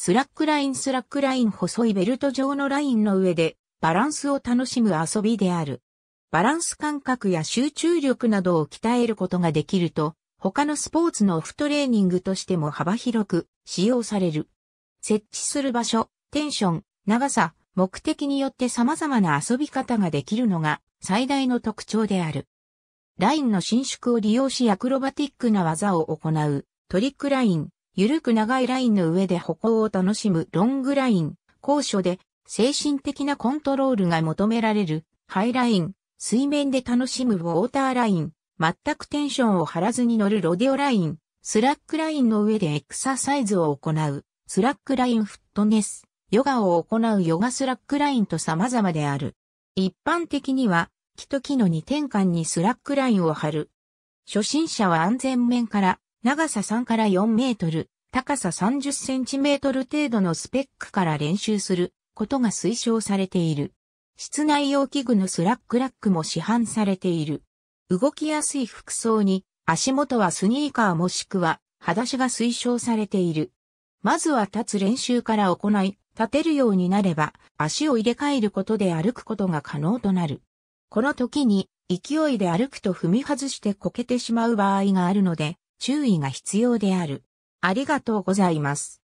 スラックラインスラックライン細いベルト状のラインの上でバランスを楽しむ遊びである。バランス感覚や集中力などを鍛えることができると、他のスポーツのオフトレーニングとしても幅広く使用される。設置する場所、テンション、長さ、目的によって様々な遊び方ができるのが最大の特徴である。ラインの伸縮を利用しアクロバティックな技を行うトリックライン、ゆるく長いラインの上で歩行を楽しむロングライン、高所で精神的なコントロールが求められるハイライン、水面で楽しむウォーターライン、全くテンションを張らずに乗るロデオライン、スラックラインの上でエクササイズを行う、スラックラインフットネス、ヨガを行うヨガスラックラインと様々である。一般的には、木と木の2点間にスラックラインを張る。初心者は安全面から長さ3から4メートル、高さ30センチメートル程度のスペックから練習することが推奨されている。室内用器具のスラックラックも市販されている。動きやすい服装に足元はスニーカーもしくは裸足が推奨されている。まずは立つ練習から行い、立てるようになれば足を入れ替えることで歩くことが可能となる。この時に勢いで歩くと踏み外してこけてしまう場合があるので、注意が必要である。ありがとうございます。